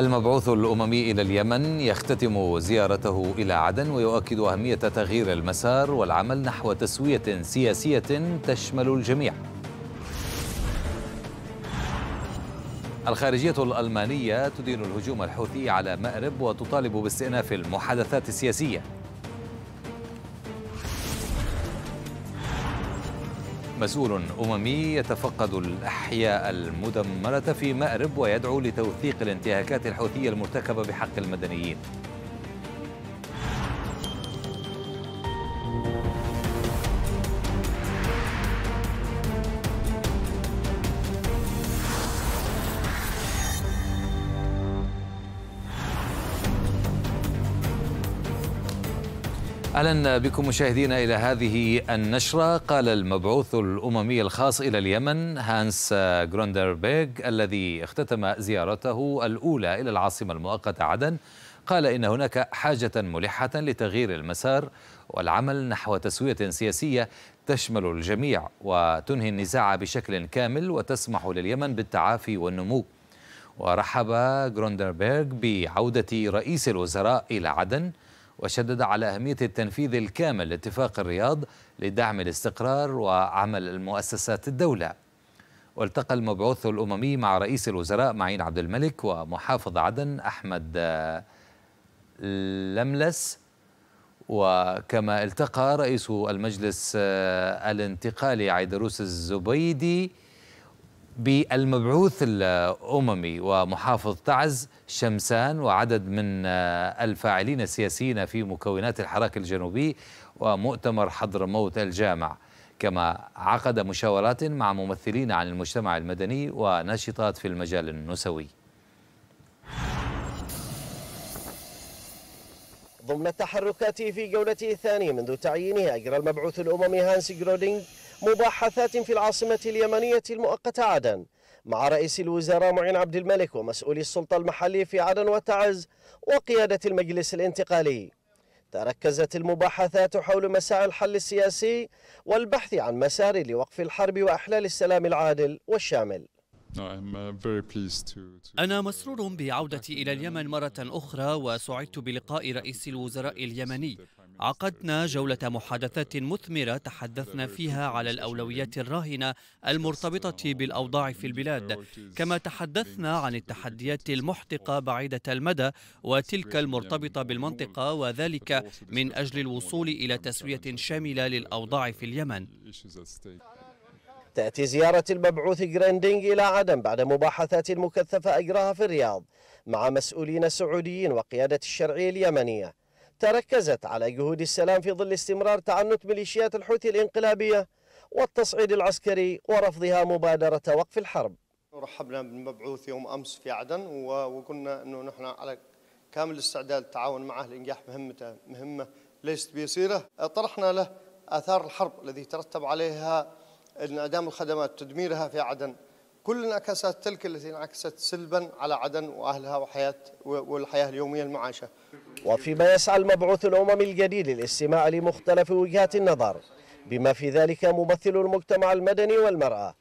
المبعوث الأممي إلى اليمن يختتم زيارته إلى عدن ويؤكد أهمية تغيير المسار والعمل نحو تسوية سياسية تشمل الجميع الخارجية الألمانية تدين الهجوم الحوثي على مأرب وتطالب باستئناف المحادثات السياسية مسؤول أممي يتفقد الأحياء المدمرة في مأرب ويدعو لتوثيق الانتهاكات الحوثية المرتكبة بحق المدنيين اهلا بكم مشاهدينا الى هذه النشره قال المبعوث الاممي الخاص الى اليمن هانس جروندربيغ الذي اختتم زيارته الاولى الى العاصمه المؤقته عدن قال ان هناك حاجه ملحه لتغيير المسار والعمل نحو تسويه سياسيه تشمل الجميع وتنهي النزاع بشكل كامل وتسمح لليمن بالتعافي والنمو ورحب جروندربيغ بعوده رئيس الوزراء الى عدن وشدد على أهمية التنفيذ الكامل لاتفاق الرياض لدعم الاستقرار وعمل المؤسسات الدولة والتقى المبعوث الأممي مع رئيس الوزراء معين عبد الملك ومحافظ عدن أحمد لملس وكما التقى رئيس المجلس الانتقالي عيدروس الزبيدي بالمبعوث الأممي ومحافظ تعز شمسان وعدد من الفاعلين السياسيين في مكونات الحراك الجنوبي ومؤتمر حضرموت الجامع كما عقد مشاورات مع ممثلين عن المجتمع المدني وناشطات في المجال النسوي ضمن التحركات في جولته الثانية منذ تعيينه أجرى المبعوث الأممي هانس جرودينغ مباحثات في العاصمة اليمنية المؤقتة عدن مع رئيس الوزراء معين عبد الملك ومسؤولي السلطة المحلية في عدن وتعز وقيادة المجلس الانتقالي تركزت المباحثات حول مساعي الحل السياسي والبحث عن مسار لوقف الحرب وأحلال السلام العادل والشامل Uh, أنا مسرور بعودة إلى uh, اليمن مرة أخرى وسعدت بلقاء رئيس الوزراء اليمني عقدنا جولة محادثات مثمرة تحدثنا فيها على الأولويات الراهنة uh, المرتبطة بالأوضاع في البلاد كما تحدثنا عن التحديات المحتقة بعيدة المدى وتلك المرتبطة بالمنطقة وذلك من أجل الوصول إلى تسوية شاملة للأوضاع في اليمن تأتي زيارة المبعوث جريندينج إلى عدن بعد مباحثات مكثفة أجراها في الرياض مع مسؤولين سعوديين وقيادة الشرعية اليمنية تركزت على جهود السلام في ظل استمرار تعنت ميليشيات الحوثي الإنقلابية والتصعيد العسكري ورفضها مبادرة وقف الحرب رحبنا بالمبعوث يوم أمس في عدن وقلنا أنه نحن على كامل الاستعداد للتعاون معه لإنجاح مهمته مهمة ليست بيسيرة طرحنا له آثار الحرب الذي ترتب عليها انعدام الخدمات تدميرها في عدن كل الانعكاسات تلك التي انعكست سلبا على عدن واهلها وحياه والحياه اليوميه المعاشه. وفيما يسعى المبعوث الاممي الجديد للاستماع لمختلف وجهات النظر بما في ذلك ممثل المجتمع المدني والمراه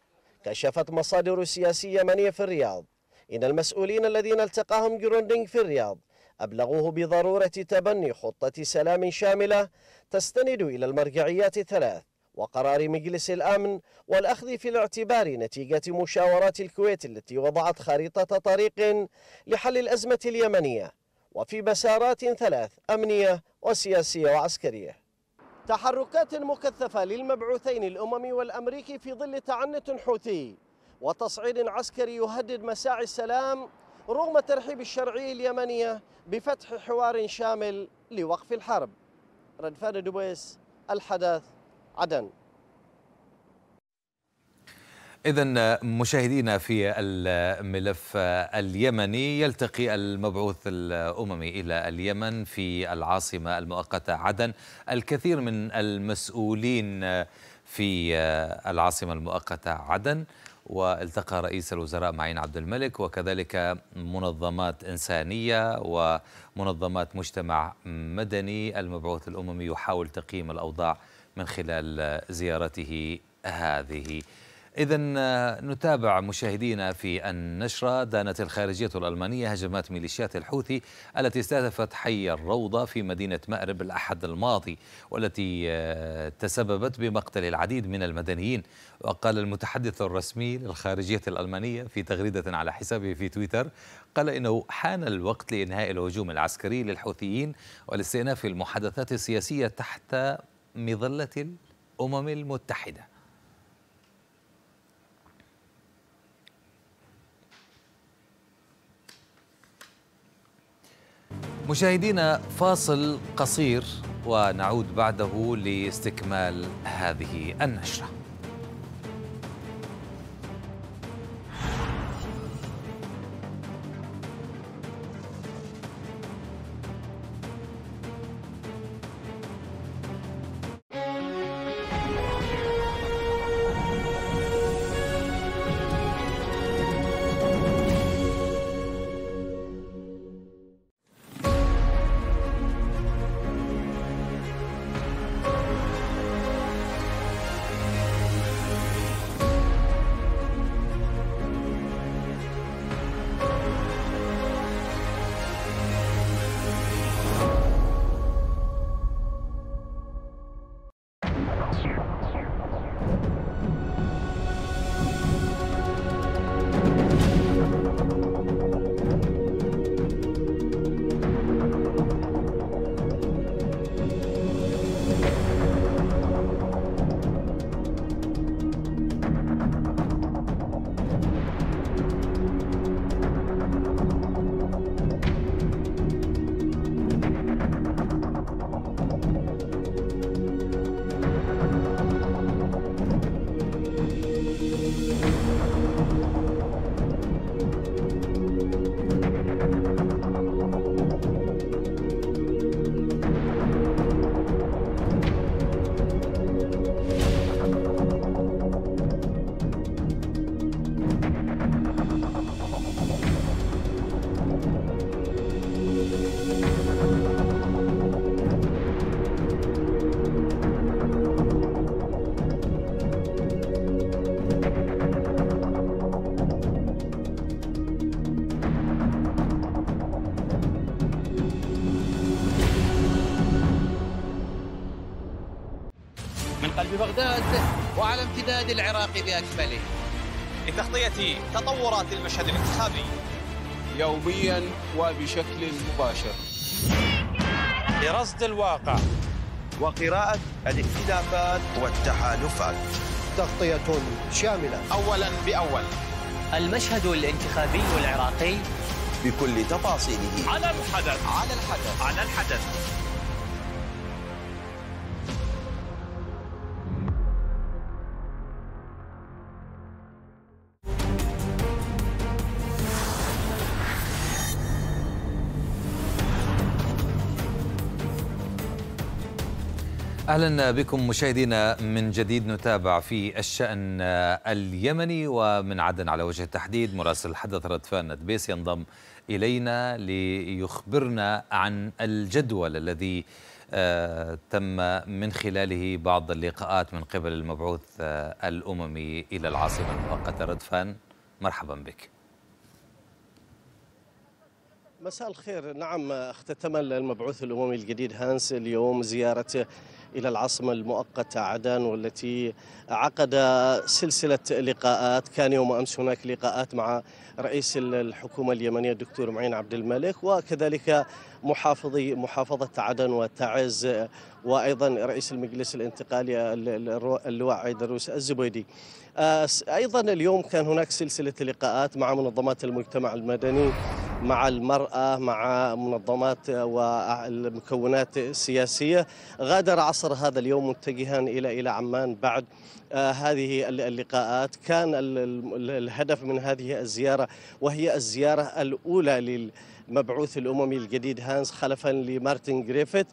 كشفت مصادر سياسيه منيه في الرياض ان المسؤولين الذين التقاهم جروندينغ في الرياض ابلغوه بضروره تبني خطه سلام شامله تستند الى المرجعيات الثلاث وقرار مجلس الأمن والأخذ في الاعتبار نتيجة مشاورات الكويت التي وضعت خريطة طريق لحل الأزمة اليمنية وفي مسارات ثلاث أمنية وسياسية وعسكرية تحركات مكثفة للمبعوثين الأممي والأمريكي في ظل تعنت حوثي وتصعيد عسكري يهدد مساعي السلام رغم ترحيب الشرعية اليمنية بفتح حوار شامل لوقف الحرب ردفان دبيس الحدث عدن إذا مشاهدينا في الملف اليمني يلتقي المبعوث الأممي إلى اليمن في العاصمة المؤقتة عدن الكثير من المسؤولين في العاصمة المؤقتة عدن والتقى رئيس الوزراء معين عبد الملك وكذلك منظمات إنسانية ومنظمات مجتمع مدني المبعوث الأممي يحاول تقييم الأوضاع من خلال زيارته هذه إذا آه، نتابع مشاهدينا في النشرة دانت الخارجية الألمانية هجمات ميليشيات الحوثي التي استهدفت حي الروضة في مدينة مأرب الأحد الماضي والتي آه، تسببت بمقتل العديد من المدنيين وقال المتحدث الرسمي للخارجية الألمانية في تغريدة على حسابه في تويتر قال إنه حان الوقت لإنهاء الهجوم العسكري للحوثيين والاستئناف المحادثات السياسية تحت مظلة الأمم المتحدة مشاهدينا فاصل قصير ونعود بعده لاستكمال هذه النشره بغداد وعلى امتداد العراق بأكمله لتغطية تطورات المشهد الانتخابي يوميا وبشكل مباشر لرصد الواقع وقراءة الاختلافات والتحالفات تغطية شاملة أولا بأول المشهد الانتخابي العراقي بكل تفاصيله على الحدث على الحدث على الحدث اهلا بكم مشاهدينا من جديد نتابع في الشان اليمني ومن عدن على وجه التحديد مراسل الحدث ردفان ندبيس ينضم الينا ليخبرنا عن الجدول الذي آه، تم من خلاله بعض اللقاءات من قبل المبعوث آه، الاممي الى العاصمه المؤقته ردفان مرحبا بك. مساء الخير نعم اختتم المبعوث الاممي الجديد هانس اليوم زيارته إلى العاصمة المؤقتة عدن والتي عقد سلسلة لقاءات كان يوم أمس هناك لقاءات مع رئيس الحكومة اليمنية الدكتور معين عبد الملك وكذلك محافظي محافظة عدن وتعز وأيضا رئيس المجلس الانتقالي اللواء عيدروس الزبيدي آه، أيضا اليوم كان هناك سلسلة لقاءات مع منظمات المجتمع المدني مع المرأة مع منظمات والمكونات السياسية غادر عصر هذا اليوم متجها إلى إلى عمان بعد آه، هذه اللقاءات كان الهدف من هذه الزيارة وهي الزيارة الأولى للمبعوث الأممي الجديد هانس خلفا لمارتن جريفيث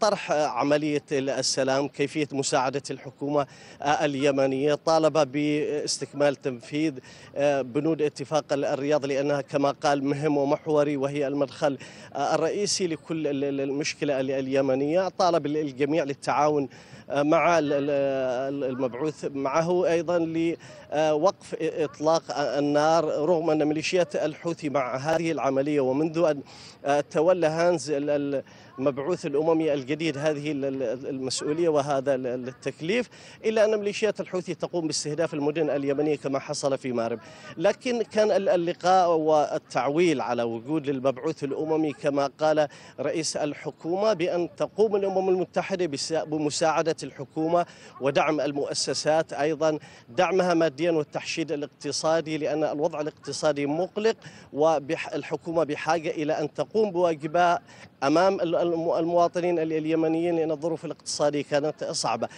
طرح عملية السلام كيفية مساعدة الحكومة اليمنية طالب باستكمال تنفيذ آه، بنود اتفاق الرياض لأنها كما قال مهم ومحوري وهي المدخل الرئيسي لكل المشكلة اليمنية طالب الجميع للتعاون آه، مع المبعوث معه أيضا لوقف آه، إطلاق النار رغم أن ميليشيات الحوثي مع هذه العملية ومنذ أن تولى هانز المبعوث الأممي الجديد هذه المسؤولية وهذا التكليف إلا أن ميليشيات الحوثي تقوم باستهداف المدن اليمنية كما حصل في مارب لكن كان اللقاء والتعويل على وجود المبعوث الأممي كما قال رئيس الحكومة بأن تقوم الأمم المتحدة بمساعدة الحكومة ودعم المؤسسات أيضا دعمها ماديا والتحشيد الاقتصادي لأن الوضع الاقتصادي مقلق والحكومة بحاجة إلى أن تقوم بواجبها أمام المواطنين اليمنيين لأن الظروف الاقتصادية كانت صعبة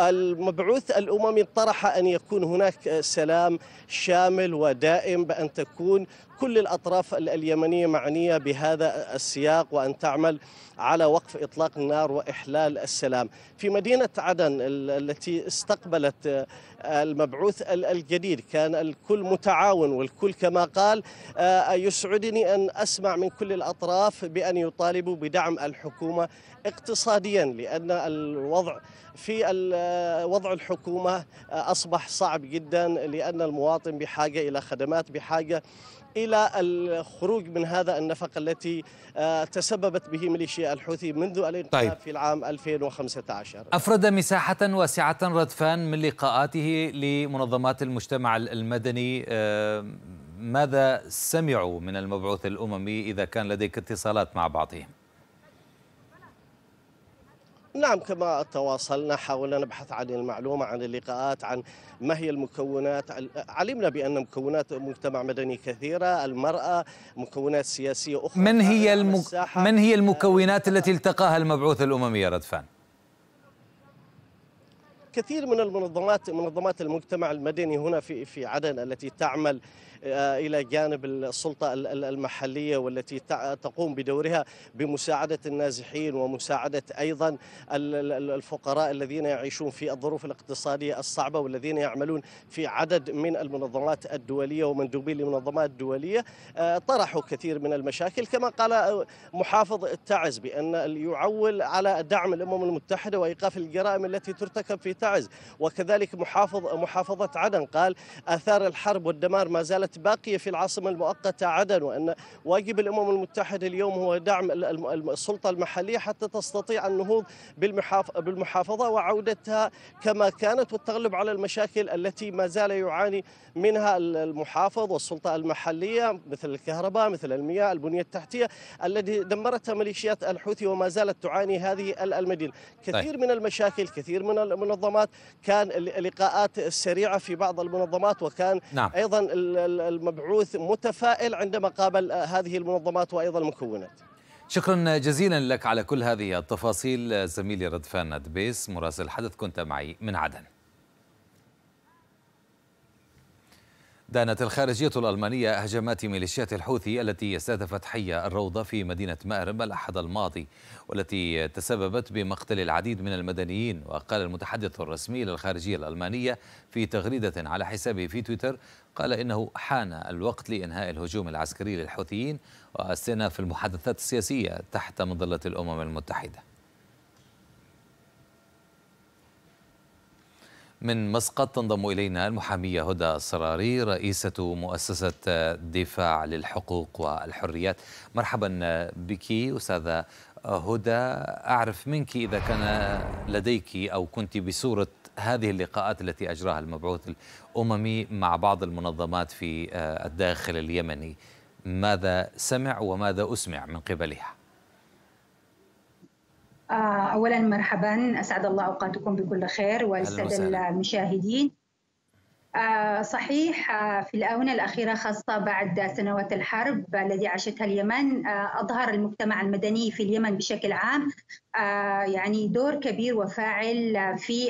المبعوث الأممي طرح أن يكون هناك سلام شامل ودائم بأن تكون كل الأطراف اليمنية معنية بهذا السياق وأن تعمل على وقف إطلاق النار وإحلال السلام في مدينة عدن التي استقبلت آه، المبعوث الجديد كان الكل متعاون والكل كما قال آه، يسعدني أن أسمع من كل الأطراف بأن يطالبوا بدعم الحكومة اقتصاديا لأن الوضع في آه، وضع الحكومة أصبح صعب جدا لأن المواطن بحاجة إلى خدمات بحاجة إلى الخروج من هذا النفق التي آه، تسببت به ميليشيا الحوثي منذ الانقلاب طيب. في العام 2015 أفرد مساحة واسعة ردفان من لقاءاته لمنظمات المجتمع المدني آه، ماذا سمعوا من المبعوث الأممي إذا كان لديك اتصالات مع بعضهم؟ نعم كما تواصلنا حاولنا نبحث عن المعلومة عن اللقاءات عن ما هي المكونات علمنا بأن مكونات مجتمع مدني كثيرة المرأة مكونات سياسية أخرى من هي, المك... من هي المكونات التي التقاها المبعوث الأممي يا ردفان؟ كثير من المنظمات منظمات المجتمع المدني هنا في في عدن التي تعمل آه، الى جانب السلطه المحليه والتي تقوم بدورها بمساعده النازحين ومساعده ايضا الفقراء الذين يعيشون في الظروف الاقتصاديه الصعبه والذين يعملون في عدد من المنظمات الدوليه ومندوبين لمنظمات دوليه آه، طرحوا كثير من المشاكل كما قال محافظ تعز بان يعول على دعم الامم المتحده وايقاف الجرائم التي ترتكب في تعز وكذلك محافظ محافظه عدن قال اثار الحرب والدمار ما زالت كانت باقية في العاصمة المؤقتة عدن وأن واجب الأمم المتحدة اليوم هو دعم السلطة المحلية حتى تستطيع النهوض بالمحافظة وعودتها كما كانت والتغلب على المشاكل التي ما زال يعاني منها المحافظ والسلطة المحلية مثل الكهرباء مثل المياه البنية التحتية التي دمرتها ميليشيات الحوثي وما زالت تعاني هذه المدينة كثير طيب. من المشاكل كثير من المنظمات كان لقاءات سريعة في بعض المنظمات وكان نعم. أيضا المبعوث متفائل عندما قابل آه، هذه المنظمات وايضا المكونات. شكرا جزيلا لك على كل هذه التفاصيل زميلي ردفان ندبيس مراسل الحدث كنت معي من عدن. دانت الخارجية الألمانية هجمات ميليشيات الحوثي التي استهدفت حي الروضة في مدينة مأرب الأحد الماضي والتي تسببت بمقتل العديد من المدنيين وقال المتحدث الرسمي للخارجية الألمانية في تغريدة على حسابه في تويتر قال إنه حان الوقت لإنهاء الهجوم العسكري للحوثيين واستئناف المحادثات السياسية تحت مظلة الأمم المتحدة من مسقط تنضم إلينا المحامية هدى الصراري رئيسة مؤسسة دفاع للحقوق والحريات مرحبا بك أستاذة هدى أعرف منك إذا كان لديك أو كنت بصورة هذه اللقاءات التي أجراها المبعوث الأممي مع بعض المنظمات في آه، الداخل اليمني ماذا سمع وماذا أسمع من قبلها؟ آه، أولا مرحبا أسعد الله أوقاتكم بكل خير والسادة المشاهدين آه، صحيح آه، في الآونة الأخيرة خاصة بعد سنوات الحرب التي عاشتها اليمن آه، أظهر المجتمع المدني في اليمن بشكل عام يعني دور كبير وفاعل في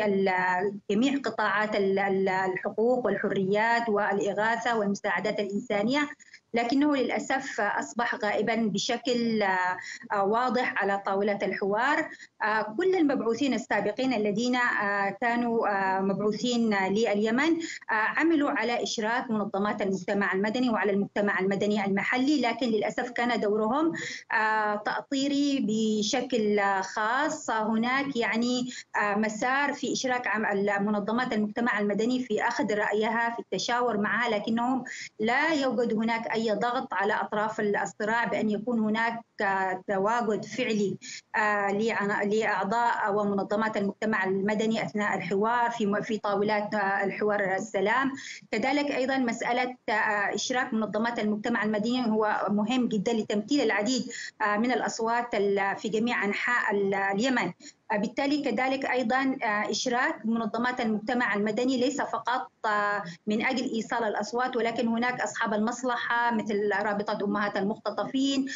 جميع قطاعات الحقوق والحريات والإغاثة والمساعدات الإنسانية لكنه للاسف اصبح غائبا بشكل آه، واضح على طاوله الحوار آه، كل المبعوثين السابقين الذين آه، كانوا مبعوثين لليمن عملوا على اشراك منظمات المجتمع المدني وعلى المجتمع المدني المحلي لكن للاسف كان دورهم تاطيري بشكل خاص هناك يعني مسار في اشراك منظمات المجتمع المدني في اخذ رايها في التشاور معها لكنهم لا يوجد هناك اي ضغط على اطراف الصراع بان يكون هناك تواجد فعلي آه، لاعضاء ومنظمات المجتمع المدني اثناء الحوار في في طاولات آه، الحوار السلام كذلك ايضا مساله آه، اشراك منظمات المجتمع المدني هو مهم جدا لتمثيل العديد من الاصوات في جميع انحاء اليمن بالتالي كذلك ايضا اشراك منظمات المجتمع المدني ليس فقط من اجل ايصال الاصوات ولكن هناك اصحاب المصلحه مثل رابطه امهات المختطفين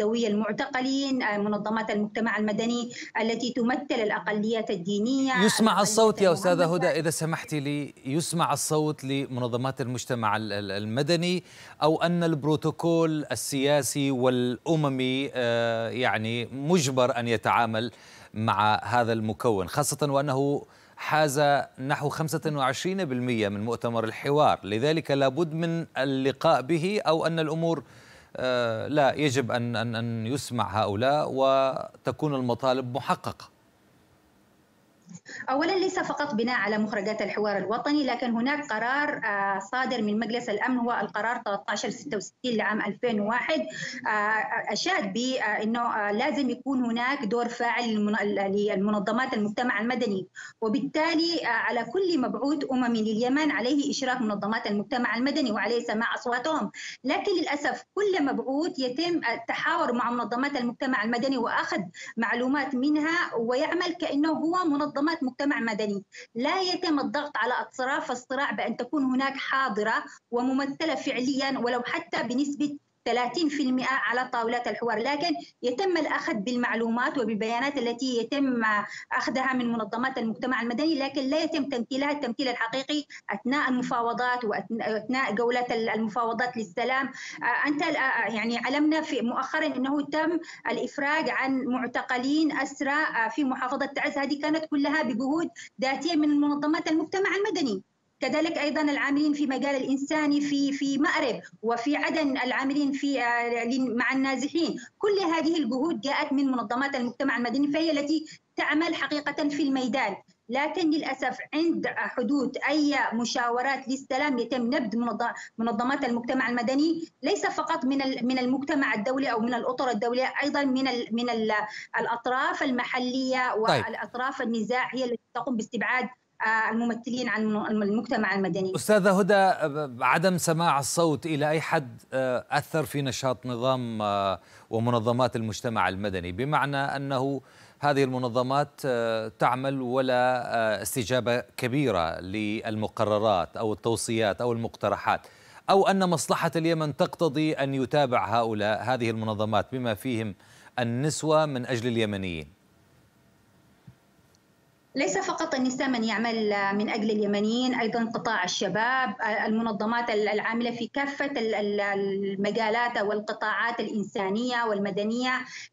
العدوية المعتقلين آه، منظمات المجتمع المدني التي تمثل الاقليات الدينية يسمع الصوت يا أستاذة هدى إذا سمحت لي يسمع الصوت لمنظمات المجتمع المدني أو أن البروتوكول السياسي والأممي آه، يعني مجبر أن يتعامل مع هذا المكون خاصة وأنه حاز نحو 25% من مؤتمر الحوار لذلك لابد من اللقاء به أو أن الأمور آه، لا يجب أن, أن, أن يسمع هؤلاء وتكون المطالب محققة أولا ليس فقط بناء على مخرجات الحوار الوطني لكن هناك قرار آه، صادر من مجلس الأمن هو القرار 1366 لعام 2001 آه، آه، أشاد بأنه لازم يكون هناك دور فاعل للمنظمات المجتمع المدني وبالتالي على كل مبعوث أممي لليمن عليه إشراك منظمات المجتمع المدني وعليه سماع أصواتهم لكن للأسف كل مبعوث يتم التحاور مع منظمات المجتمع المدني وأخذ معلومات منها ويعمل كأنه هو منظمات مجتمع مدني لا يتم الضغط على أطراف الصراع بأن تكون هناك حاضرة وممثلة فعليا ولو حتى بنسبة 30% على طاولات الحوار لكن يتم الأخذ بالمعلومات وبالبيانات التي يتم أخذها من منظمات المجتمع المدني لكن لا يتم تمثيلها التمثيل الحقيقي أثناء المفاوضات وأثناء جولات المفاوضات للسلام آه، أنت آه، آه، يعني علمنا في مؤخرا أنه تم الإفراج عن معتقلين أسرى في محافظة تعز هذه كانت كلها بجهود ذاتية من منظمات المجتمع المدني كذلك ايضا العاملين في مجال الانساني في في مأرب وفي عدن العاملين في آه، مع النازحين كل هذه الجهود جاءت من منظمات المجتمع المدني فهي التي تعمل حقيقه في الميدان لكن للاسف عند حدوث اي مشاورات للسلام يتم نبذ منظمات المجتمع المدني ليس فقط من من المجتمع الدولي او من الاطر الدوليه ايضا من من الاطراف المحليه طيب. والاطراف النزاع هي التي تقوم باستبعاد آه، الممثلين عن المجتمع المدني أستاذة هدى عدم سماع الصوت إلى أي حد آه، أثر في نشاط نظام آه، ومنظمات المجتمع المدني بمعنى أنه هذه المنظمات تعمل ولا استجابة كبيرة للمقررات أو التوصيات أو المقترحات أو أن مصلحة اليمن تقتضي أن يتابع هؤلاء هذه المنظمات بما فيهم النسوة من أجل اليمنيين ليس فقط النساء من يعمل من اجل اليمنيين ايضا قطاع الشباب المنظمات العامله في كافه المجالات والقطاعات الانسانيه والمدنيه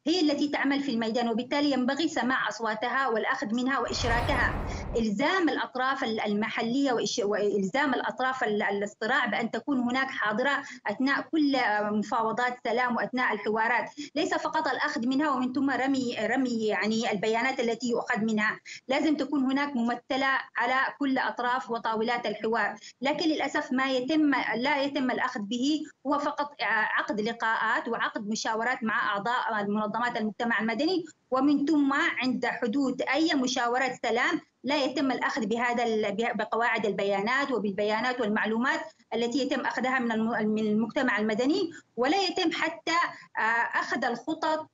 هي التي تعمل في الميدان وبالتالي ينبغي سماع اصواتها والاخذ منها واشراكها الزام الاطراف المحليه والزام الاطراف الصراع بان تكون هناك حاضره اثناء كل مفاوضات سلام واثناء الحوارات ليس فقط الاخذ منها ومن ثم رمي رمي يعني البيانات التي يؤخذ منها لازم لازم تكون هناك ممثلة على كل أطراف وطاولات الحوار لكن للأسف ما يتم لا يتم الأخذ به هو فقط آه، عقد لقاءات وعقد مشاورات مع أعضاء منظمات المجتمع المدني ومن ثم عند حدوث أي مشاورة سلام لا يتم الأخذ بهذا بقواعد البيانات وبالبيانات والمعلومات التي يتم أخذها من المجتمع المدني ولا يتم حتى آه، أخذ الخطط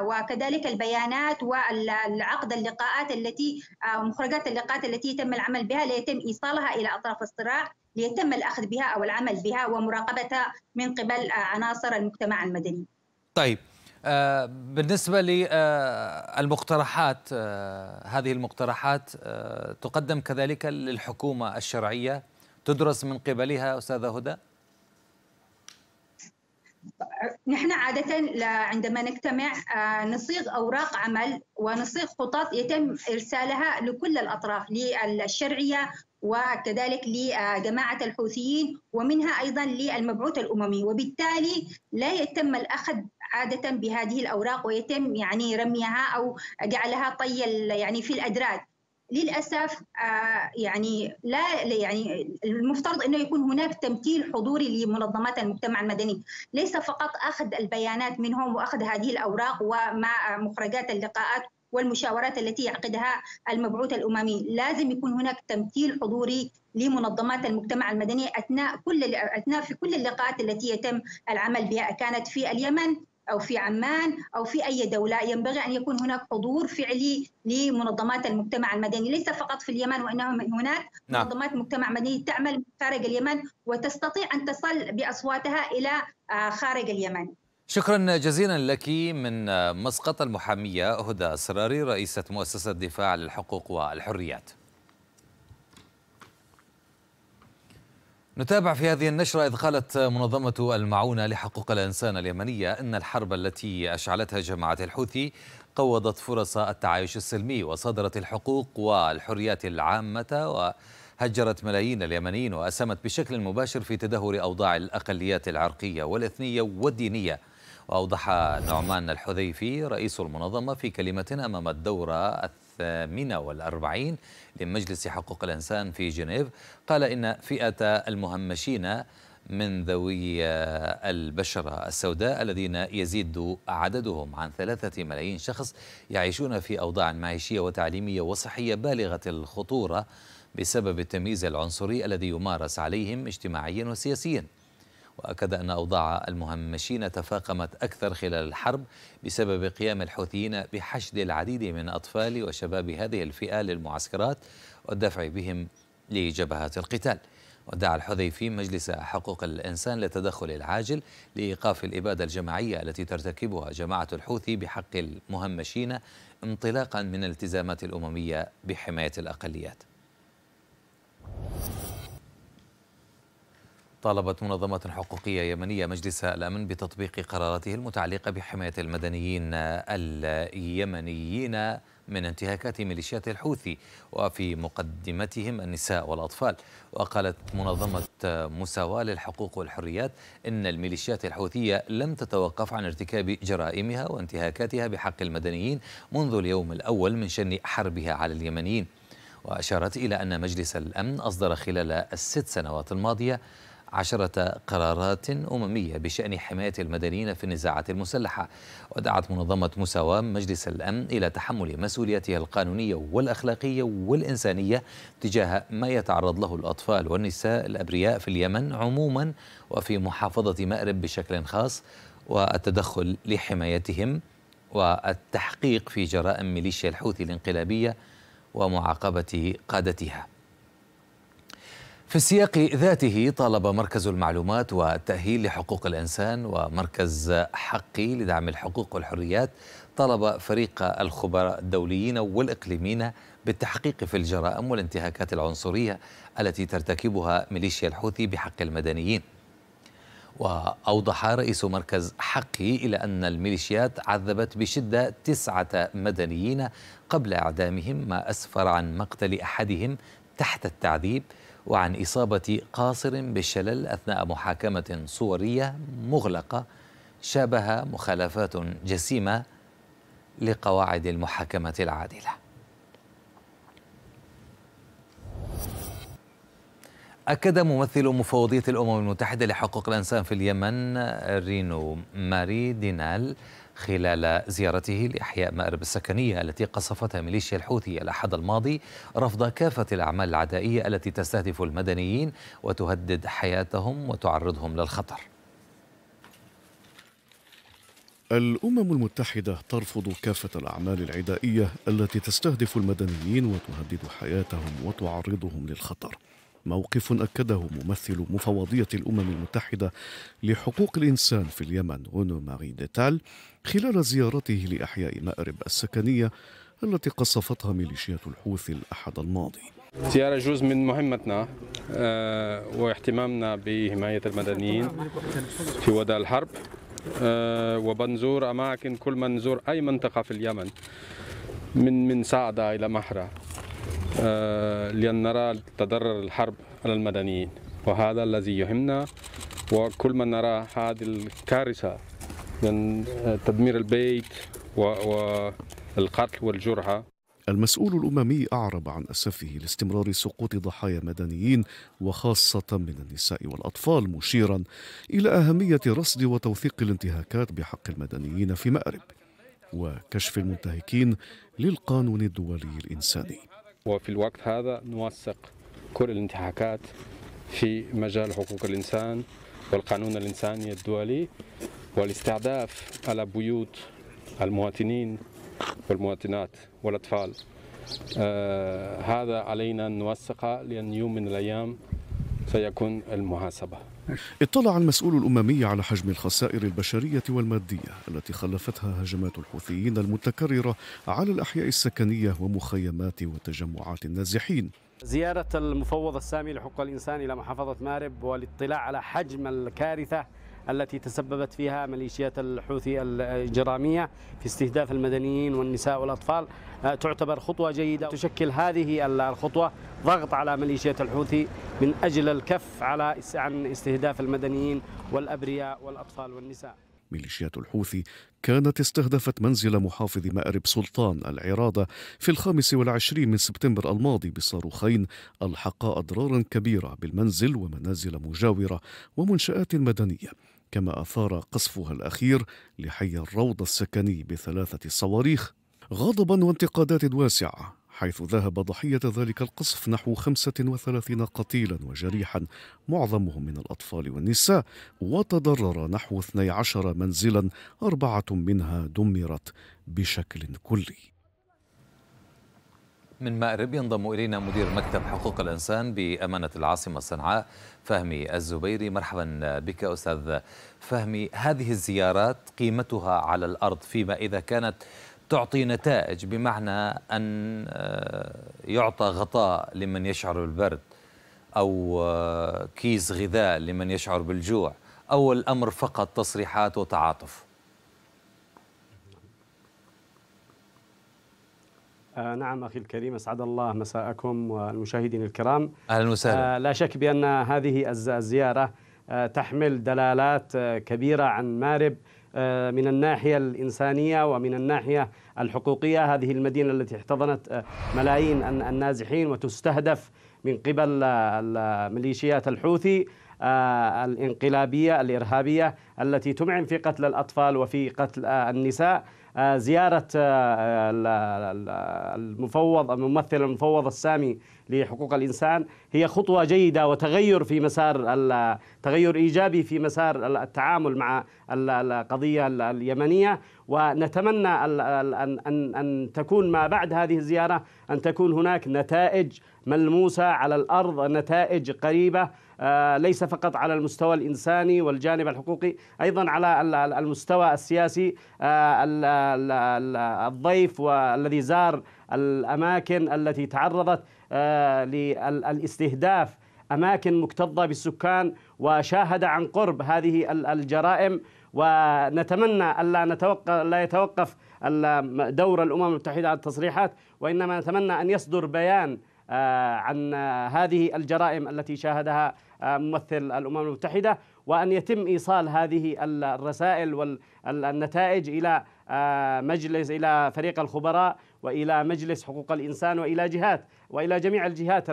وكذلك البيانات والعقد اللقاءات التي آه، مخرجات اللقاءات التي يتم العمل بها لا يتم إيصالها إلى أطراف الصراع ليتم الأخذ بها أو العمل بها ومراقبتها من قبل آه، عناصر المجتمع المدني طيب آه، بالنسبة للمقترحات آه، آه، هذه المقترحات تقدم كذلك للحكومة الشرعية تدرس من قبلها أستاذة هدى؟ نحن عادة عندما نجتمع نصيغ أوراق عمل ونصيغ خطط يتم إرسالها لكل الأطراف للشرعية وكذلك لجماعة الحوثيين ومنها أيضا للمبعوث الأممي وبالتالي لا يتم الأخذ عادة بهذه الأوراق ويتم يعني رميها أو جعلها طي يعني في الأدراج للاسف آه، يعني لا يعني المفترض انه يكون هناك تمثيل حضوري لمنظمات المجتمع المدني، ليس فقط اخذ البيانات منهم واخذ هذه الاوراق ومع آه، مخرجات اللقاءات والمشاورات التي يعقدها المبعوث الاممي، لازم يكون هناك تمثيل حضوري لمنظمات المجتمع المدني اثناء كل اثناء في كل اللقاءات التي يتم العمل بها كانت في اليمن او في عمان او في اي دوله ينبغي ان يكون هناك حضور فعلي لمنظمات المجتمع المدني ليس فقط في اليمن وانما هناك نعم. منظمات مجتمع مدني تعمل خارج اليمن وتستطيع ان تصل باصواتها الى آه، خارج اليمن شكرا جزيلا لك من آه، مسقط المحاميه هدى اسراري رئيسه مؤسسه الدفاع للحقوق والحريات نتابع في هذه النشرة إذ قالت منظمة المعونة لحقوق الإنسان اليمنية أن الحرب التي أشعلتها جماعة الحوثي قوضت فرص التعايش السلمي وصدرت الحقوق والحريات العامة وهجرت ملايين اليمنيين وأسهمت بشكل مباشر في تدهور أوضاع الأقليات العرقية والإثنية والدينية وأوضح نعمان الحذيفي رئيس المنظمة في كلمة أمام الدورة الثامنة والأربعين لمجلس حقوق الإنسان في جنيف قال إن فئة المهمشين من ذوي آه، البشرة السوداء الذين يزيد عددهم عن ثلاثة ملايين شخص يعيشون في أوضاع معيشية وتعليمية وصحية بالغة الخطورة بسبب التمييز العنصري الذي يمارس عليهم اجتماعيا وسياسيا وأكد أن أوضاع المهمشين تفاقمت أكثر خلال الحرب بسبب قيام الحوثيين بحشد العديد من أطفال وشباب هذه الفئة للمعسكرات والدفع بهم لجبهات القتال ودعا الحذيفي مجلس حقوق الإنسان للتدخل العاجل لإيقاف الإبادة الجماعية التي ترتكبها جماعة الحوثي بحق المهمشين انطلاقا من الالتزامات الأممية بحماية الأقليات طالبت منظمة حقوقية يمنية مجلس الأمن بتطبيق قراراته المتعلقة بحماية المدنيين اليمنيين من انتهاكات ميليشيات الحوثي وفي مقدمتهم النساء والأطفال وقالت منظمة مساواة للحقوق والحريات إن الميليشيات الحوثية لم تتوقف عن ارتكاب جرائمها وانتهاكاتها بحق المدنيين منذ اليوم الأول من شن حربها على اليمنيين وأشارت إلى أن مجلس الأمن أصدر خلال الست سنوات الماضية عشرة قرارات أممية بشأن حماية المدنيين في النزاعات المسلحة ودعت منظمة مساواة مجلس الأمن إلى تحمل مسؤوليتها القانونية والأخلاقية والإنسانية تجاه ما يتعرض له الأطفال والنساء الأبرياء في اليمن عموما وفي محافظة مأرب بشكل خاص والتدخل لحمايتهم والتحقيق في جرائم ميليشيا الحوثي الانقلابية ومعاقبة قادتها في السياق ذاته طالب مركز المعلومات والتأهيل لحقوق الإنسان ومركز حقي لدعم الحقوق والحريات طالب فريق الخبراء الدوليين والإقليميين بالتحقيق في الجرائم والانتهاكات العنصرية التي ترتكبها ميليشيا الحوثي بحق المدنيين وأوضح رئيس مركز حقي إلى أن الميليشيات عذبت بشدة تسعة مدنيين قبل إعدامهم ما أسفر عن مقتل أحدهم تحت التعذيب وعن إصابة قاصر بالشلل أثناء محاكمة صورية مغلقة شابها مخالفات جسيمة لقواعد المحاكمة العادلة أكد ممثل مفوضية الأمم المتحدة لحقوق الإنسان في اليمن رينو ماري دينال خلال زيارته لإحياء مأرب السكنية التي قصفتها ميليشيا الحوثي الأحد الماضي رفض كافة الأعمال العدائية التي تستهدف المدنيين وتهدد حياتهم وتعرضهم للخطر الأمم المتحدة ترفض كافة الأعمال العدائية التي تستهدف المدنيين وتهدد حياتهم وتعرضهم للخطر موقف أكده ممثل مفوضية الأمم المتحدة لحقوق الإنسان في اليمن غونو ماري ديتال خلال زيارته لأحياء مأرب السكنية التي قصفتها ميليشيات الحوثي الأحد الماضي زيارة جزء من مهمتنا آه، واهتمامنا بحماية المدنيين في وضع الحرب آه، وبنزور أماكن كل ما نزور أي منطقة في اليمن من من صعدة إلى محرة آه، لأن نرى تضرر الحرب على المدنيين وهذا الذي يهمنا وكل ما نرى هذه الكارثة من آه، تدمير البيت والقتل والجرحى المسؤول الأممي أعرب عن أسفه لاستمرار سقوط ضحايا مدنيين وخاصة من النساء والأطفال مشيرا إلى أهمية رصد وتوثيق الانتهاكات بحق المدنيين في مأرب وكشف المنتهكين للقانون الدولي الإنساني وفي الوقت هذا نوثق كل الانتهاكات في مجال حقوق الإنسان والقانون الإنساني الدولي والاستعداف على بيوت المواطنين والمواطنات والأطفال آه هذا علينا أن نوثقه لأن يوم من الأيام سيكون المحاسبة اطلع المسؤول الأممي على حجم الخسائر البشرية والمادية التي خلفتها هجمات الحوثيين المتكررة على الأحياء السكنية ومخيمات وتجمعات النازحين زيارة المفوض السامي لحقوق الإنسان إلى محافظة مارب والاطلاع على حجم الكارثة التي تسببت فيها ميليشيات الحوثي الإجرامية في استهداف المدنيين والنساء والأطفال آه، تعتبر خطوة جيدة تشكل هذه الخطوة ضغط على ميليشيات الحوثي من أجل الكف على عن استهداف المدنيين والأبرياء والأطفال والنساء ميليشيات الحوثي كانت استهدفت منزل محافظ مأرب سلطان العراضة في الخامس والعشرين من سبتمبر الماضي بصاروخين ألحقا أضرارا كبيرة بالمنزل ومنازل مجاورة ومنشآت مدنية كما أثار قصفها الأخير لحي الروض السكني بثلاثة صواريخ غضبا وانتقادات واسعة حيث ذهب ضحية ذلك القصف نحو 35 قتيلا وجريحا معظمهم من الأطفال والنساء وتضرر نحو 12 منزلا أربعة منها دمرت بشكل كلي من مأرب ينضم إلينا مدير مكتب حقوق الإنسان بأمانة العاصمة صنعاء فهمي الزبيري مرحبا بك أستاذ فهمي هذه الزيارات قيمتها على الأرض فيما إذا كانت تعطي نتائج بمعنى أن آه، يعطى غطاء لمن يشعر بالبرد أو آه، كيس غذاء لمن يشعر بالجوع أو الأمر فقط تصريحات وتعاطف آه نعم أخي الكريم أسعد الله مساءكم والمشاهدين الكرام أهلا وسهلا آه لا شك بأن هذه الزيارة آه تحمل دلالات آه كبيرة عن مارب آه من الناحية الإنسانية ومن الناحية الحقوقية هذه المدينة التي احتضنت آه ملايين النازحين وتستهدف من قبل آه، ميليشيات الحوثي آه، الانقلابية الإرهابية التي تمعن في قتل الأطفال وفي قتل آه، النساء آه، زيارة آه، المفوض الممثل المفوض السامي لحقوق الإنسان هي خطوة جيدة وتغير في مسار تغير إيجابي في مسار التعامل مع القضية اليمنية ونتمنى أن, أن, أن تكون ما بعد هذه الزيارة أن تكون هناك نتائج ملموسة على الأرض نتائج قريبة آه، ليس فقط على المستوى الإنساني والجانب الحقوقي أيضا على المستوى السياسي آه، الضيف والذي زار الأماكن التي تعرضت آه، للاستهداف اماكن مكتظه بالسكان وشاهد عن قرب هذه الجرائم ونتمنى الا نتوقف لا يتوقف دور الامم المتحده على التصريحات وانما نتمنى ان يصدر بيان آه، عن هذه الجرائم التي شاهدها آه، ممثل الامم المتحده وان يتم ايصال هذه الرسائل والنتائج الى مجلس الى فريق الخبراء والى مجلس حقوق الانسان والى جهات والى جميع الجهات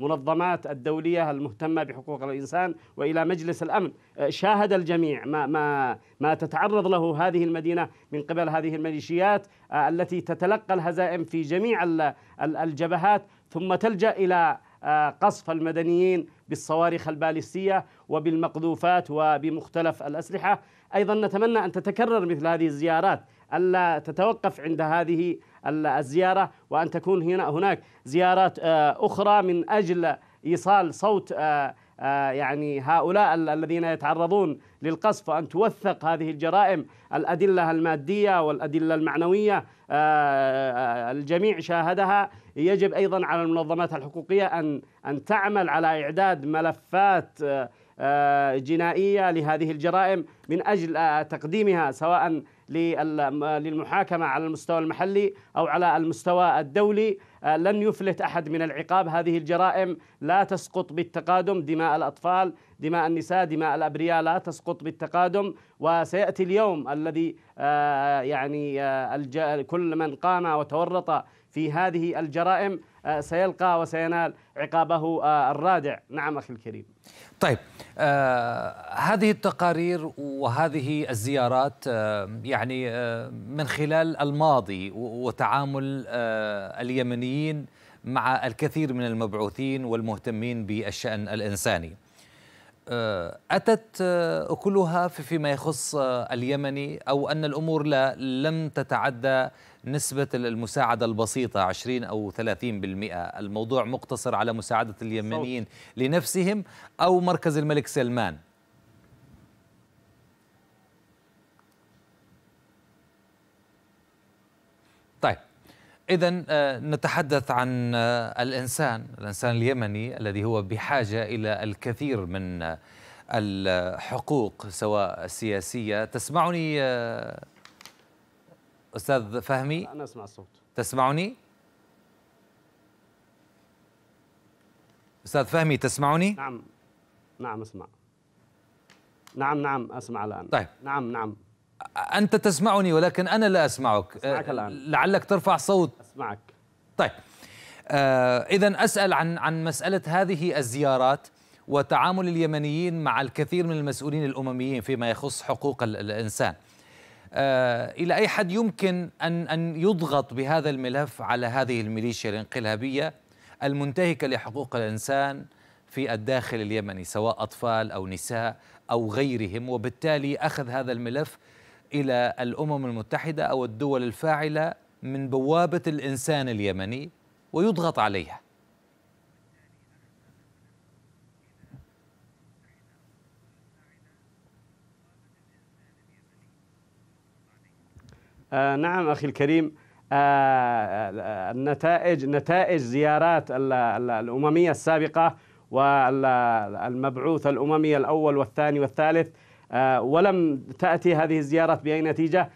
المنظمات الدوليه المهتمه بحقوق الانسان والى مجلس الامن شاهد الجميع ما ما ما تتعرض له هذه المدينه من قبل هذه الميليشيات آه، التي تتلقى الهزائم في جميع الجبهات ثم تلجا الى آه، قصف المدنيين بالصواريخ البالستيه وبالمقذوفات وبمختلف الاسلحه، ايضا نتمنى ان تتكرر مثل هذه الزيارات ألا تتوقف عند هذه الزيارة وأن تكون هنا هناك زيارات آه، أخرى من أجل إيصال صوت آه، آه، يعني هؤلاء الذين يتعرضون للقصف وأن توثق هذه الجرائم الأدلة المادية والأدلة المعنوية الجميع شاهدها يجب أيضا على المنظمات الحقوقية أن أن تعمل على إعداد ملفات جنائية لهذه الجرائم من أجل تقديمها سواء للمحاكمة على المستوى المحلي أو على المستوى الدولي آه، لن يفلت أحد من العقاب هذه الجرائم لا تسقط بالتقادم دماء الأطفال دماء النساء دماء الأبرياء لا تسقط بالتقادم وسيأتي اليوم الذي آه، يعني آه، كل من قام وتورط في هذه الجرائم سيلقى وسينال عقابه الرادع نعم أخي الكريم طيب آه هذه التقارير وهذه الزيارات آه يعني آه من خلال الماضي وتعامل آه اليمنيين مع الكثير من المبعوثين والمهتمين بالشأن الإنساني آه، أتت آه، في فيما يخص آه، اليمني أو أن الأمور لا لم تتعدى نسبة المساعدة البسيطة 20 أو 30% الموضوع مقتصر على مساعدة اليمنيين لنفسهم أو مركز الملك سلمان طيب إذا آه، نتحدث عن آه، الإنسان الإنسان اليمني الذي هو بحاجة إلى الكثير من آه، الحقوق سواء السياسية تسمعني أستاذ فهمي أنا أسمع الصوت تسمعني؟ أستاذ فهمي تسمعني؟ نعم نعم أسمع نعم نعم أسمع الآن طيب نعم نعم أنت تسمعني ولكن أنا لا أسمعك أسمعك الآن لعلك ترفع صوت أسمعك طيب آه إذا أسأل عن عن مسألة هذه الزيارات وتعامل اليمنيين مع الكثير من المسؤولين الأمميين فيما يخص حقوق الإنسان آه، إلى أي حد يمكن أن أن يضغط بهذا الملف على هذه الميليشيا الانقلابية المنتهكة لحقوق الإنسان في الداخل اليمني سواء أطفال أو نساء أو غيرهم وبالتالي أخذ هذا الملف إلى الأمم المتحدة أو الدول الفاعلة من بوابة الإنسان اليمني ويضغط عليها آه، نعم أخي الكريم آه، آه، النتائج نتائج زيارات الأممية السابقة والمبعوث الأممي الأول والثاني والثالث ولم تأتي هذه الزيارات بأي نتيجة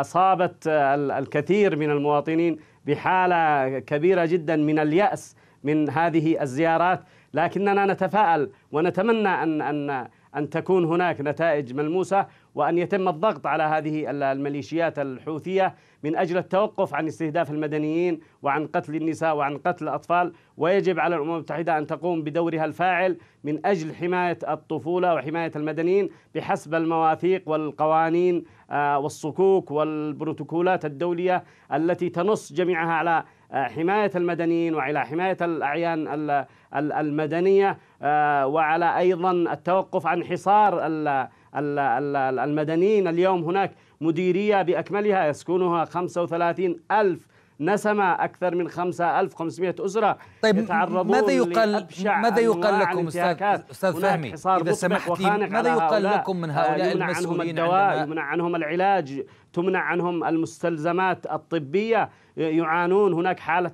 أصابت الكثير من المواطنين بحالة كبيرة جدا من اليأس من هذه الزيارات لكننا نتفائل ونتمنى أن أن أن تكون هناك نتائج ملموسة وأن يتم الضغط على هذه الميليشيات الحوثية من أجل التوقف عن استهداف المدنيين وعن قتل النساء وعن قتل الأطفال ويجب على الأمم المتحدة أن تقوم بدورها الفاعل من أجل حماية الطفولة وحماية المدنيين بحسب المواثيق والقوانين آه، والصكوك والبروتوكولات الدولية التي تنص جميعها على آه، حماية المدنيين وعلى حماية الأعيان المدنية آه، وعلى أيضا التوقف عن حصار المدنيين اليوم هناك مديرية بأكملها يسكنها 35 ألف نسمة أكثر من 5500 أسرة طيب يتعرضون ماذا يقال ماذا يقال لكم أستاذ فهمي إذا سمحت لي ماذا يقال لكم من آه، هؤلاء يمنع المسؤولين عنهم الدواء يمنع عنهم العلاج تمنع عنهم المستلزمات الطبية يعانون هناك حالة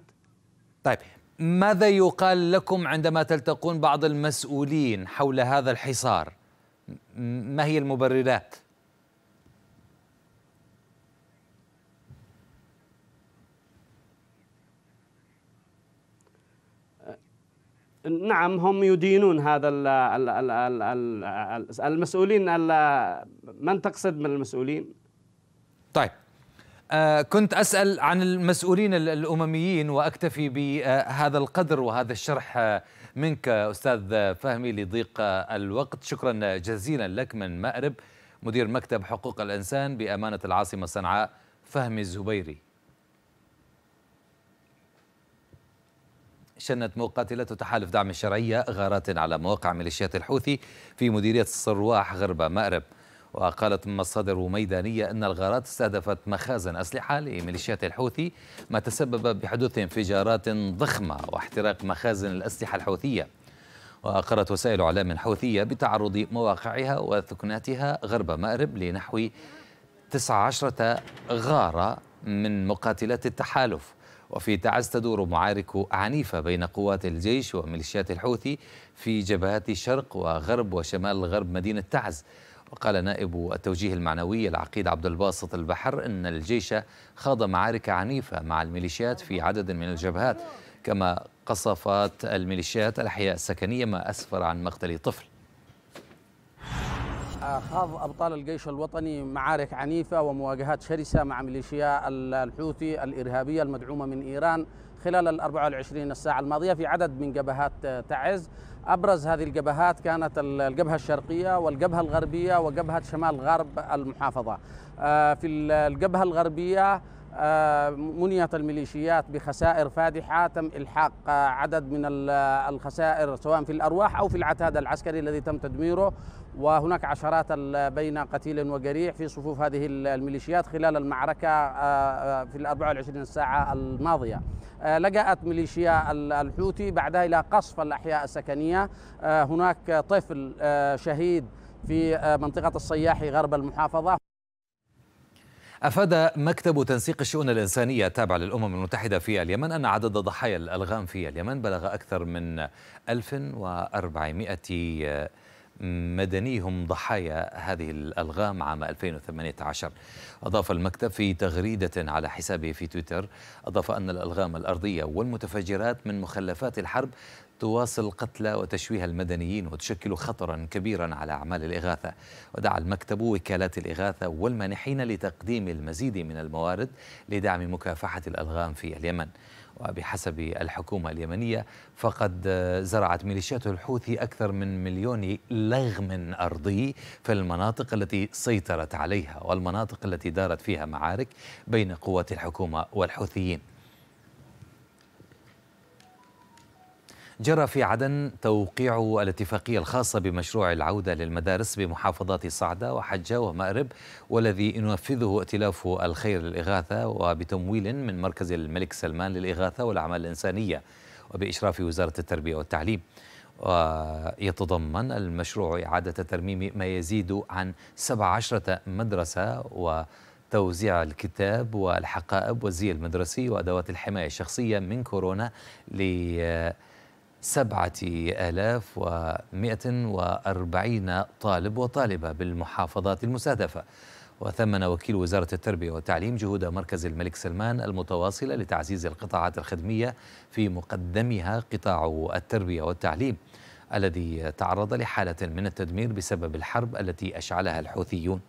طيب ماذا يقال لكم عندما تلتقون بعض المسؤولين حول هذا الحصار؟ ما هي المبررات؟ نعم هم يدينون هذا ال ال ال الـ الـ المسؤولين الـ من تقصد من المسؤولين؟ طيب آه كنت أسأل عن المسؤولين الأمميين وأكتفي بهذا القدر وهذا الشرح آه منك أستاذ فهمي لضيق الوقت شكرا جزيلا لك من مأرب مدير مكتب حقوق الإنسان بأمانة العاصمة صنعاء فهمي الزبيري شنت مقاتلة تحالف دعم الشرعية غارات على مواقع ميليشيات الحوثي في مديرية الصرواح غرب مأرب وقالت مصادر ميدانية أن الغارات استهدفت مخازن أسلحة لميليشيات الحوثي ما تسبب بحدوث انفجارات ضخمة واحتراق مخازن الأسلحة الحوثية وأقرت وسائل إعلام حوثية بتعرض مواقعها وثكناتها غرب مأرب لنحو 19 غارة من مقاتلات التحالف وفي تعز تدور معارك عنيفة بين قوات الجيش وميليشيات الحوثي في جبهات الشرق وغرب وشمال غرب مدينة تعز وقال نائب التوجيه المعنوي العقيد عبد الباسط البحر إن الجيش خاض معارك عنيفة مع الميليشيات في عدد من الجبهات كما قصفت الميليشيات الأحياء السكنية ما أسفر عن مقتل طفل خاض أبطال الجيش الوطني معارك عنيفة ومواجهات شرسة مع ميليشيا الحوثي الإرهابية المدعومة من إيران خلال ال 24 الساعة الماضية في عدد من جبهات تعز أبرز هذه الجبهات كانت الجبهة الشرقية والجبهة الغربية وجبهة شمال غرب المحافظة آه، في الجبهة الغربية آه، منيت الميليشيات بخسائر فادحة تم إلحاق آه، عدد من الخسائر سواء في الأرواح أو في العتاد العسكري الذي تم تدميره وهناك عشرات بين قتيل وجريح في صفوف هذه الميليشيات خلال المعركة آه، آه، في ال 24 ساعة الماضية آه، لجأت ميليشيا الحوثي بعدها إلى قصف الأحياء السكنية هناك طفل شهيد في منطقة الصياحي غرب المحافظة أفاد مكتب تنسيق الشؤون الإنسانية التابع للأمم المتحدة في اليمن أن عدد ضحايا الألغام في اليمن بلغ أكثر من 1400 مدني هم ضحايا هذه الألغام عام 2018 أضاف المكتب في تغريدة على حسابه في تويتر أضاف أن الألغام الأرضية والمتفجرات من مخلفات الحرب تواصل قتل وتشويه المدنيين وتشكل خطرا كبيرا على أعمال الإغاثة ودعا المكتب وكالات الإغاثة والمانحين لتقديم المزيد من الموارد لدعم مكافحة الألغام في اليمن وبحسب الحكومة اليمنية فقد زرعت ميليشيات الحوثي أكثر من مليون لغم أرضي في المناطق التي سيطرت عليها والمناطق التي دارت فيها معارك بين قوات الحكومة والحوثيين جرى في عدن توقيع الاتفاقية الخاصة بمشروع العودة للمدارس بمحافظات صعدة وحجة ومأرب والذي ينفذه ائتلاف الخير للإغاثة وبتمويل من مركز الملك سلمان للإغاثة والأعمال الإنسانية وبإشراف وزارة التربية والتعليم ويتضمن المشروع إعادة ترميم ما يزيد عن 17 مدرسة وتوزيع الكتاب والحقائب والزي المدرسي وأدوات الحماية الشخصية من كورونا ل سبعة آلاف ومائة وأربعين طالب وطالبة بالمحافظات المستهدفة وثمن وكيل وزارة التربية والتعليم جهود مركز الملك سلمان المتواصلة لتعزيز القطاعات الخدمية في مقدمها قطاع التربية والتعليم الذي تعرض لحالة من التدمير بسبب الحرب التي أشعلها الحوثيون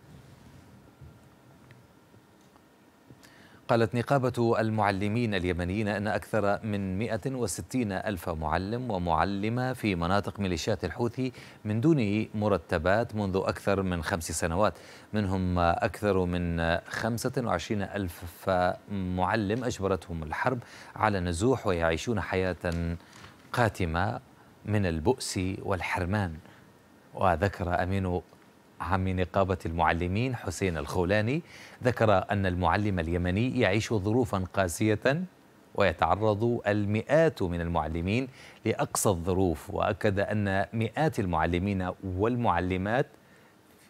قالت نقابة المعلمين اليمنيين أن أكثر من 160 ألف معلم ومعلمة في مناطق ميليشيات الحوثي من دون مرتبات منذ أكثر من خمس سنوات منهم أكثر من 25 ألف معلم أجبرتهم الحرب على النزوح ويعيشون حياة قاتمة من البؤس والحرمان وذكر أمين عام نقابة المعلمين حسين الخولاني ذكر أن المعلم اليمني يعيش ظروفا قاسية ويتعرض المئات من المعلمين لأقصى الظروف وأكد أن مئات المعلمين والمعلمات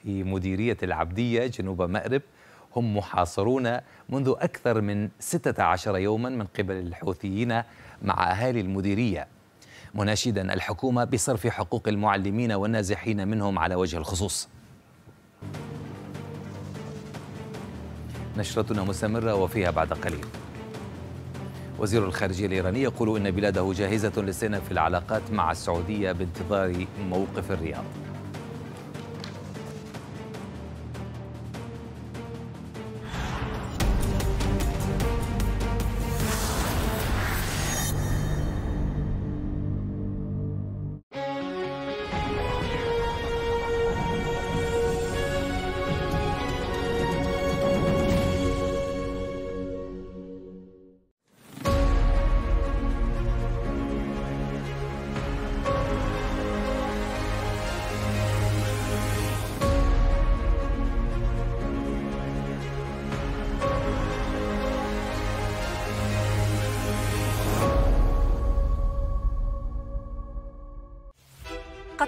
في مديرية العبدية جنوب مأرب هم محاصرون منذ أكثر من 16 يوما من قبل الحوثيين مع أهالي المديرية مناشدا الحكومة بصرف حقوق المعلمين والنازحين منهم على وجه الخصوص نشرتنا مستمرة وفيها بعد قليل وزير الخارجية الإيراني يقول إن بلاده جاهزة لاستئناف العلاقات مع السعودية بانتظار موقف الرياض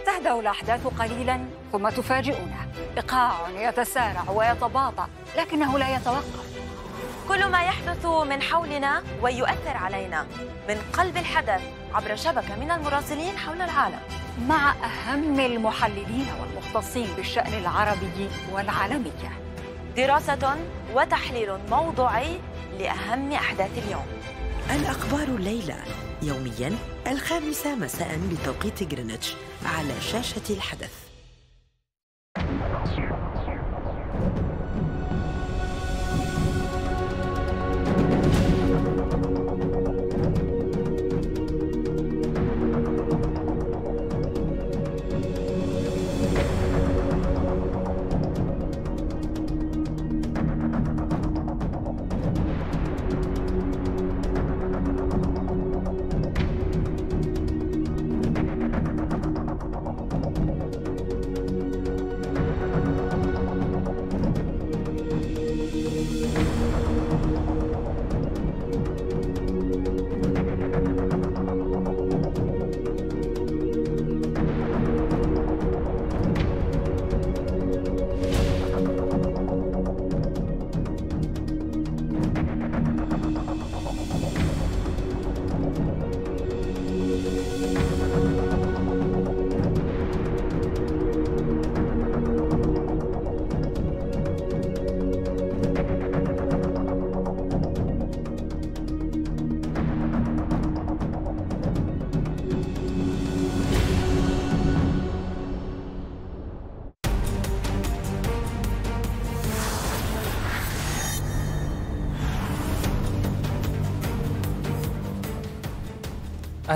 تهدأ الأحداث قليلا ثم تفاجئنا إيقاع يتسارع ويتباطأ لكنه لا يتوقف كل ما يحدث من حولنا ويؤثر علينا من قلب الحدث عبر شبكة من المراسلين حول العالم مع أهم المحللين والمختصين بالشأن العربي والعالمي دراسة وتحليل موضوعي لأهم أحداث اليوم الأخبار الليلة يوميا الخامسة مساء بتوقيت جرينتش على شاشة الحدث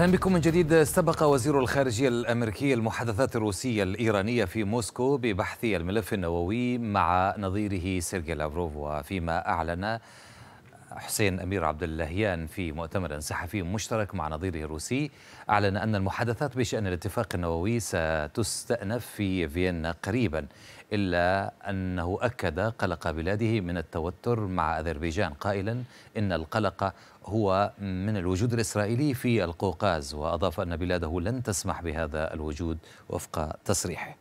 اهلا بكم من جديد سبق وزير الخارجيه الامريكي المحادثات الروسيه الايرانيه في موسكو ببحث الملف النووي مع نظيره سيرجي لافروف وفيما اعلن حسين امير عبد اللهيان في مؤتمر صحفي مشترك مع نظيره الروسي اعلن ان المحادثات بشان الاتفاق النووي ستستأنف في فيينا قريبا الا انه اكد قلق بلاده من التوتر مع اذربيجان قائلا ان القلق هو من الوجود الإسرائيلي في القوقاز وأضاف أن بلاده لن تسمح بهذا الوجود وفق تصريحه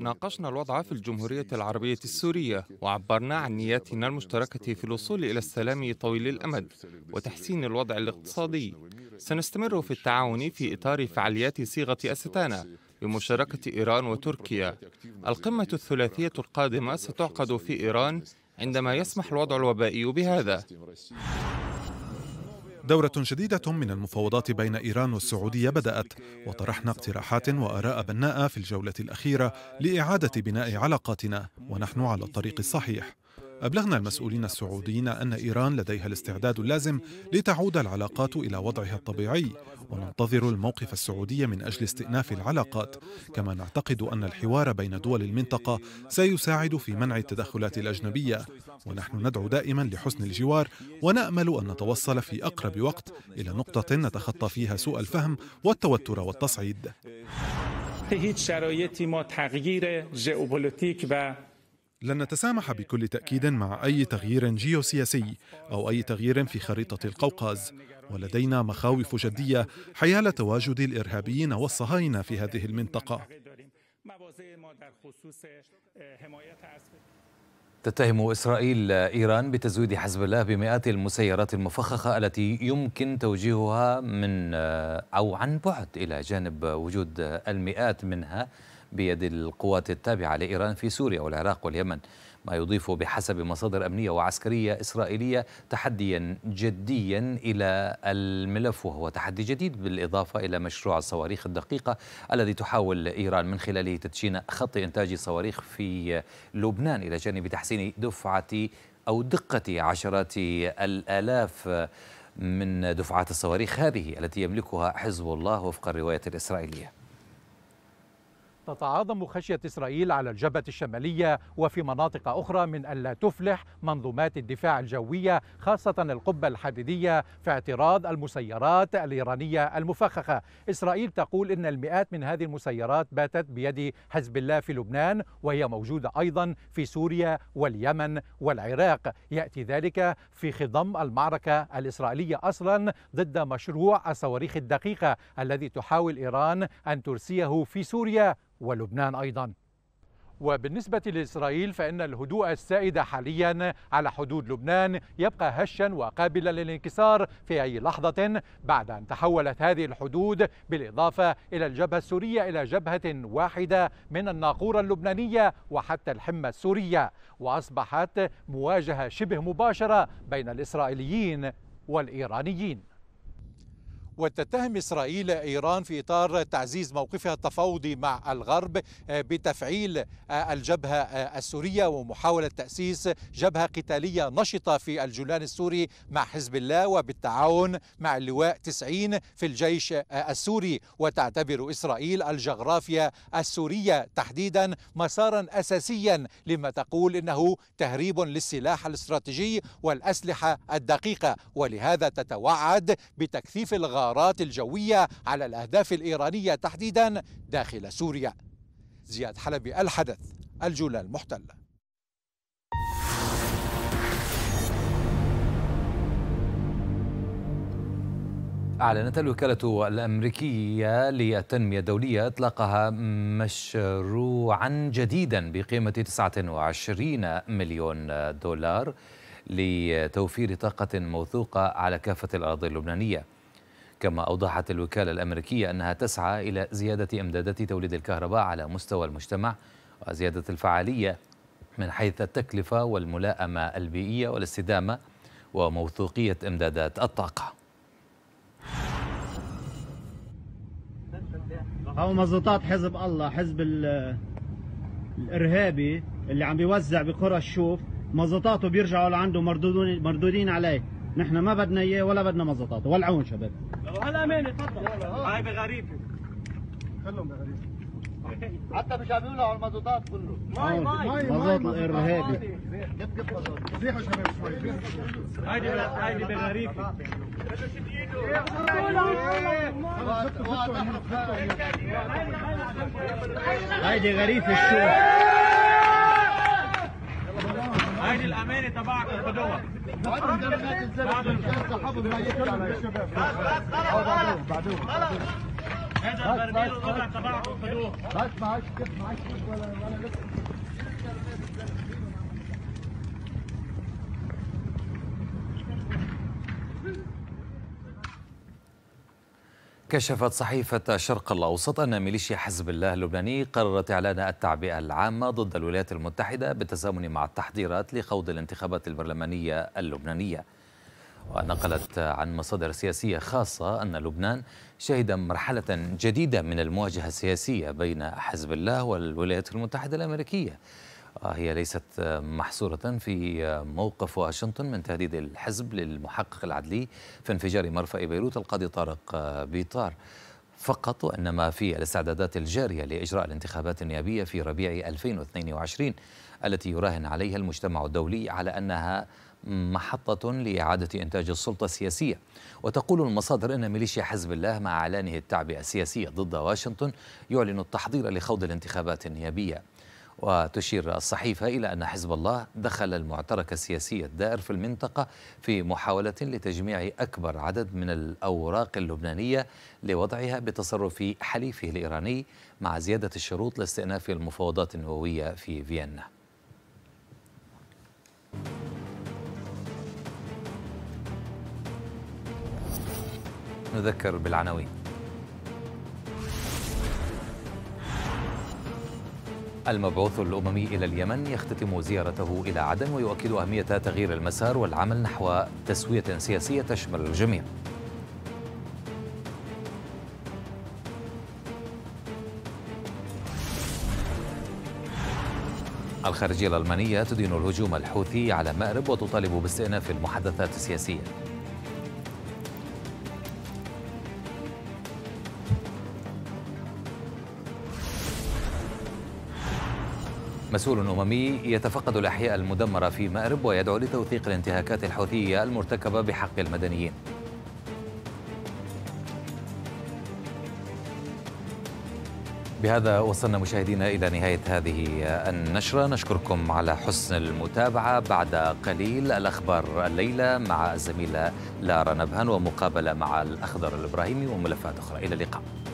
ناقشنا الوضع في الجمهورية العربية السورية وعبرنا عن نياتنا المشتركة في الوصول إلى السلام طويل الأمد وتحسين الوضع الاقتصادي سنستمر في التعاون في إطار فعاليات صيغة أستانا بمشاركة إيران وتركيا القمة الثلاثية القادمة ستعقد في إيران عندما يسمح الوضع الوبائي بهذا دورة جديدة من المفاوضات بين إيران والسعودية بدأت وطرحنا اقتراحات وآراء بناءة في الجولة الأخيرة لإعادة بناء علاقاتنا ونحن على الطريق الصحيح أبلغنا المسؤولين السعوديين أن إيران لديها الاستعداد اللازم لتعود العلاقات إلى وضعها الطبيعي وننتظر الموقف السعودي من أجل استئناف العلاقات كما نعتقد أن الحوار بين دول المنطقة سيساعد في منع التدخلات الأجنبية ونحن ندعو دائما لحسن الجوار ونأمل أن نتوصل في أقرب وقت إلى نقطة نتخطى فيها سوء الفهم والتوتر والتصعيد هیچ شرایطی ما تغییر ژئوپلیتیک و لن نتسامح بكل تأكيد مع أي تغيير جيوسياسي أو أي تغيير في خريطة القوقاز ولدينا مخاوف جدية حيال تواجد الإرهابيين والصهاينة في هذه المنطقة تتهم إسرائيل إيران بتزويد حزب الله بمئات المسيرات المفخخة التي يمكن توجيهها من أو عن بعد إلى جانب وجود المئات منها بيد القوات التابعة لإيران في سوريا والعراق واليمن ما يضيف بحسب مصادر أمنية وعسكرية إسرائيلية تحديا جديا إلى الملف وهو تحدي جديد بالإضافة إلى مشروع الصواريخ الدقيقة الذي تحاول إيران من خلاله تدشين خط إنتاج الصواريخ في لبنان إلى جانب تحسين دفعة أو دقة عشرات الآلاف من دفعات الصواريخ هذه التي يملكها حزب الله وفق الرواية الإسرائيلية تتعاظم خشية إسرائيل على الجبهة الشمالية وفي مناطق أخرى من ألا تفلح منظومات الدفاع الجوية خاصة القبة الحديدية في اعتراض المسيرات الإيرانية المفخخة إسرائيل تقول إن المئات من هذه المسيرات باتت بيد حزب الله في لبنان وهي موجودة أيضا في سوريا واليمن والعراق يأتي ذلك في خضم المعركة الإسرائيلية أصلا ضد مشروع الصواريخ الدقيقة الذي تحاول إيران أن ترسيه في سوريا ولبنان أيضاً وبالنسبة لإسرائيل فإن الهدوء السائد حاليا على حدود لبنان يبقى هشا وقابلا للانكسار في أي لحظة بعد أن تحولت هذه الحدود بالإضافة إلى الجبهة السورية إلى جبهة واحدة من الناقورة اللبنانية وحتى الحمى السورية وأصبحت مواجهة شبه مباشرة بين الإسرائيليين والإيرانيين وتتهم إسرائيل إيران في إطار تعزيز موقفها التفاوضي مع الغرب آه، بتفعيل آه، الجبهة آه، السورية ومحاولة تأسيس جبهة قتالية نشطة في الجولان السوري مع حزب الله وبالتعاون مع اللواء 90 في الجيش السوري وتعتبر إسرائيل الجغرافيا السورية تحديدا مسارا أساسيا لما تقول إنه تهريب للسلاح الاستراتيجي والأسلحة الدقيقة ولهذا تتوعد بتكثيف الغرب الغارات الجوية على الأهداف الإيرانية تحديدا داخل سوريا زياد حلبي الحدث الجولة المحتلة أعلنت الوكالة الأمريكية للتنمية الدولية إطلاقها مشروعا جديدا بقيمة 29 مليون دولار لتوفير طاقة موثوقة على كافة الأراضي اللبنانية كما أوضحت الوكالة الأمريكية أنها تسعى إلى زيادة إمدادات توليد الكهرباء على مستوى المجتمع وزيادة الفعالية من حيث التكلفة والملائمة البيئية والاستدامة وموثوقية إمدادات الطاقة أو مزطات حزب الله حزب الإرهابي اللي عم بيوزع بقرى الشوف مزطاته بيرجعوا لعنده مردودين عليه نحن ما بدنا اياه ولا بدنا مزطاته ولعون شباب هلا مين تفضل هاي بغريبه خلهم بغريبه حتى مش عاملين له المازوتات كله ماي ماي مازوت الارهابي ريحوا شباب شوي هيدي هيدي بالغريفه هيدي غريفه الشوك هيدي الامانه تبعك القدوه بس معاش كيف معاش كيف ولا ولا لسه كشفت صحيفة الشرق الأوسط أن ميليشيا حزب الله اللبناني قررت إعلان التعبئة العامة ضد الولايات المتحدة بالتزامن مع التحضيرات لخوض الانتخابات البرلمانية اللبنانية ونقلت عن مصادر سياسية خاصة أن لبنان شهد مرحلة جديدة من المواجهة السياسية بين حزب الله والولايات المتحدة الأمريكية وهي ليست محصورة في موقف واشنطن من تهديد الحزب للمحقق العدلي في انفجار مرفأ بيروت القاضي طارق بيطار فقط وإنما في الاستعدادات الجارية لإجراء الانتخابات النيابية في ربيع 2022 التي يراهن عليها المجتمع الدولي على أنها محطة لإعادة إنتاج السلطة السياسية وتقول المصادر أن ميليشيا حزب الله مع إعلانه التعبئة السياسية ضد واشنطن يعلن التحضير لخوض الانتخابات النيابية وتشير الصحيفة إلى أن حزب الله دخل المعترك السياسي الدائر في المنطقة في محاولة لتجميع أكبر عدد من الأوراق اللبنانية لوضعها بتصرف حليفه الإيراني مع زيادة الشروط لاستئناف المفاوضات النووية في فيينا نذكر بالعناوين المبعوث الأممي إلى اليمن يختتم زيارته إلى عدن ويؤكد أهمية تغيير المسار والعمل نحو تسوية سياسية تشمل الجميع الخارجية الألمانية تدين الهجوم الحوثي على مأرب وتطالب باستئناف المحادثات السياسية مسؤول أممي يتفقد الأحياء المدمرة في مأرب ويدعو لتوثيق الانتهاكات الحوثية المرتكبة بحق المدنيين بهذا وصلنا مشاهدينا إلى نهاية هذه النشرة نشكركم على حسن المتابعة بعد قليل الأخبار الليلة مع الزميلة لارا نبهان ومقابلة مع الأخضر الإبراهيمي وملفات أخرى إلى اللقاء